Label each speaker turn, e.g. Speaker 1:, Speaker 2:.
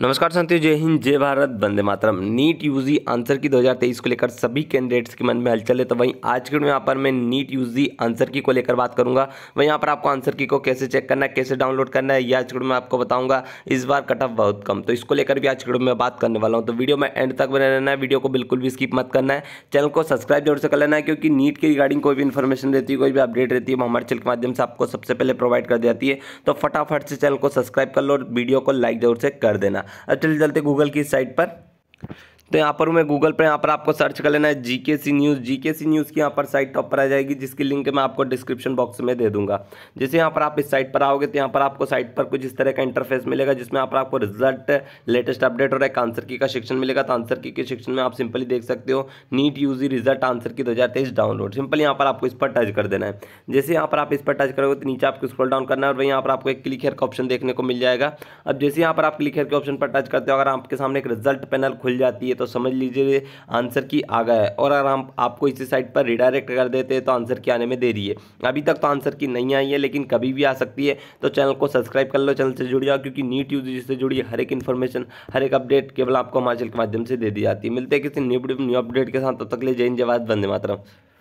Speaker 1: नमस्कार संतोष जय हिंद जय Bharat Vande Mataram NEET UG answer key 2023 को लेकर सभी कैंडिडेट्स के मन में हलचल है तो वहीं आज के यहाँ पर मैं नीट यूजी आंसर की को लेकर बात करूंगा वहीं यहाँ पर आपको आंसर की को कैसे चेक करना है कैसे डाउनलोड करना है यह आज में आपको बताऊंगा इस बार कटअप बहुत कम तो इसको लेकर भी आज के में बात करने वाला हूँ तो वीडियो में एंड तक बने रहना है वीडियो को बिल्कुल भी स्किप मत करना है चैनल को सब्सक्राइब जरूर से कर लेना है क्योंकि नीट की रिगार्डिंग कोई भी इन्फॉर्मेशन रहती है कोई भी अपडेट रहती है वो हमारे चैनल के माध्यम से आपको सबसे पहले प्रोवाइड कर देती जाती है तो फटाफट से चैनल को सब्सक्राइब कर लो और वीडियो को लाइक जरूर से कर देना जाएगा अब चलिए चलते गूगल की साइट पर तो यहाँ पर मैं गूगल पर यहाँ पर आपको सर्च कर लेना है जी के सी न्यूज़ जी के सी न्यूज़ की यहाँ पर साइट टॉप पर आ जाएगी जिसकी लिंक मैं आपको डिस्क्रिप्शन बॉक्स में दे दूंगा जैसे यहाँ पर आप इस साइट पर आओगे तो यहाँ पर आपको साइट पर कुछ इस तरह का इंटरफेस मिलेगा जिसमें यहाँ पर आपको रिजल्ट लेटेस्ट अपडेट और एक आंसर की का शिक्षण मिलेगा तो आंसर की के शिक्षण में आप सिंपली देख सकते हो नीट यूजी रिजल्ट आंसर की दो डाउनलोड सिंपल यहाँ पर आपको इस पर टच कर देना है जैसे यहाँ पर आप इस पर टच करोगे तो नीचे आपको स्क्रॉल डाउन करना है और वहीं यहाँ पर आपको एक क्लिक हेयर का ऑप्शन देखने को मिल जाएगा अब जैसे यहाँ पर आप क्लिक हेयर के ऑप्शन पर टच करते हो अगर आपके सामने एक रिजल्ट पैनल खुल जाती है है तो समझ लीजिए आंसर की आ गया है और अगर हम आपको इसी साइड पर रिडायरेक्ट कर देते हैं तो आंसर की आने में देरी है अभी तक तो आंसर की नहीं आई है लेकिन कभी भी आ सकती है तो चैनल को सब्सक्राइब कर लो चैनल से जुड़ जाओ क्योंकि नीट यूज से जुड़ी हर एक इन्फॉर्मेशन हर एक अपडेट केवल आपको हिमाचल के माध्यम से दे दी जाती है मिलते हैं किसी न्यू न्यू अपडेट के साथ तब तक ले जय जवाब बंदे मातरम